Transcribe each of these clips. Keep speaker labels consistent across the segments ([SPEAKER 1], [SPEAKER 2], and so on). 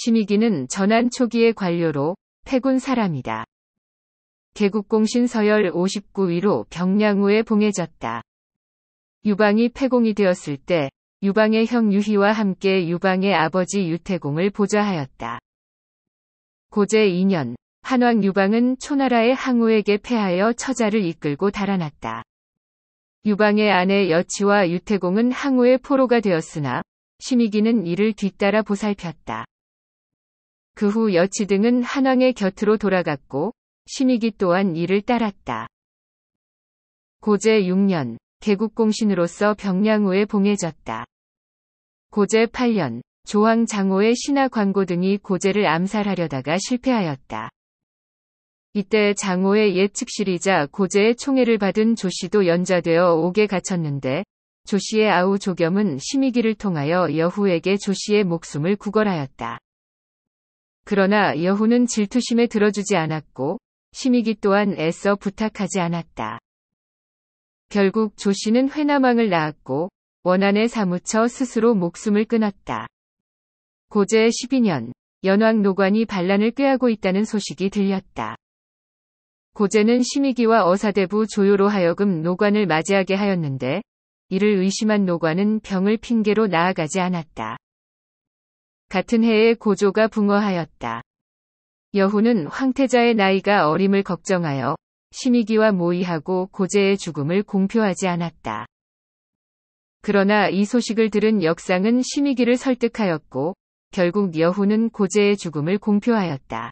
[SPEAKER 1] 심의기는 전한 초기의 관료로 패군 사람이다. 개국공신 서열 59위로 병량후에 봉해졌다. 유방이 폐공이 되었을 때 유방의 형 유희와 함께 유방의 아버지 유태공을 보좌하였다. 고제 2년 한왕 유방은 초나라의 항우에게 패하여 처자를 이끌고 달아났다. 유방의 아내 여치와 유태공은 항우의 포로가 되었으나 심의기는 이를 뒤따라 보살폈다. 그후 여치 등은 한왕의 곁으로 돌아갔고 신이기 또한 이를 따랐다. 고제 6년 개국공신으로서 병량후에 봉해졌다. 고제 8년 조왕 장호의 신하 광고 등이 고제를 암살하려다가 실패하였다. 이때 장호의 예 측실이자 고제의 총애를 받은 조씨도 연좌되어 옥에 갇혔는데 조씨의 아우 조겸은 심의기를 통하여 여후에게 조씨의 목숨을 구걸하였다. 그러나 여후는 질투심에 들어주지 않았고 심이기 또한 애써 부탁하지 않았다. 결국 조 씨는 회남왕을 낳았고 원안에 사무쳐 스스로 목숨을 끊었다. 고제 12년 연왕 노관이 반란을 꾀하고 있다는 소식이 들렸다. 고제는 심이기와 어사대부 조요로 하여금 노관을 맞이하게 하였는데 이를 의심한 노관은 병을 핑계로 나아가지 않았다. 같은 해에 고조가 붕어하였다. 여후는 황태자의 나이가 어림을 걱정하여 심의기와 모의하고 고제의 죽음을 공표하지 않았다. 그러나 이 소식을 들은 역상은 심의기를 설득하였고 결국 여후는 고제의 죽음을 공표하였다.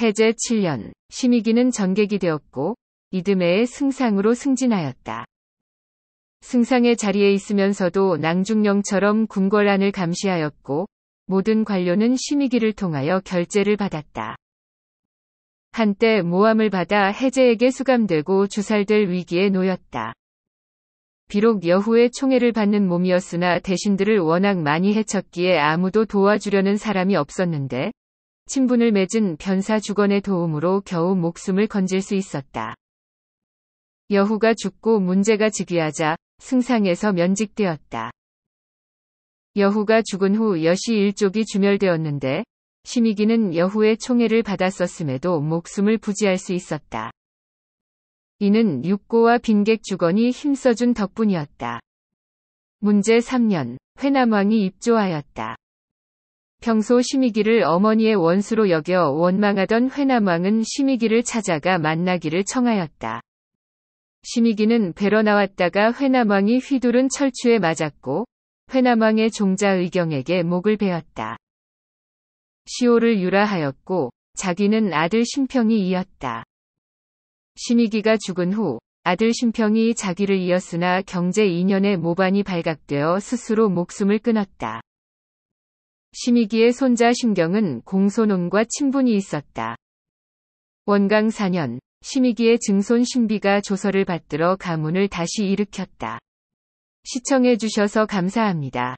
[SPEAKER 1] 해제 7년 심의기는 전객이 되었고 이듬해에 승상으로 승진하였다. 승상의 자리에 있으면서도 낭중령처럼 궁궐안을 감시하였고 모든 관료는 심의기를 통하여 결재를 받았다. 한때 모함을 받아 해제에게 수감되고 주살될 위기에 놓였다. 비록 여후의 총애를 받는 몸이었으나 대신들을 워낙 많이 해쳤기에 아무도 도와주려는 사람이 없었는데 친분을 맺은 변사 주건의 도움으로 겨우 목숨을 건질 수 있었다. 여후가 죽고 문제가 즉위하자 승상에서 면직되었다. 여후가 죽은 후 여시 일족이 주멸되었는데 심이기는 여후의 총애를 받았었음에도 목숨을 부지할 수 있었다. 이는 육고와 빈객 주건이 힘써준 덕분이었다. 문제 3년 회남왕이 입조하였다. 평소 심이기를 어머니의 원수로 여겨 원망하던 회남왕은 심이기를 찾아가 만나기를 청하였다. 심익기는 배러 나왔다가 회남왕이 휘두른 철추에 맞았고 회남왕의 종자 의경에게 목을 베었다. 시호를 유라하였고 자기는 아들 심평이 이었다. 심익기가 죽은 후 아들 심평이 자기를 이었으나 경제 2년의 모반이 발각되어 스스로 목숨을 끊었다. 심익기의 손자 심경은 공손원과 친분이 있었다. 원강 4년 심의기의 증손 신비가 조서를 받들어 가문을 다시 일으켰다. 시청해주셔서 감사합니다.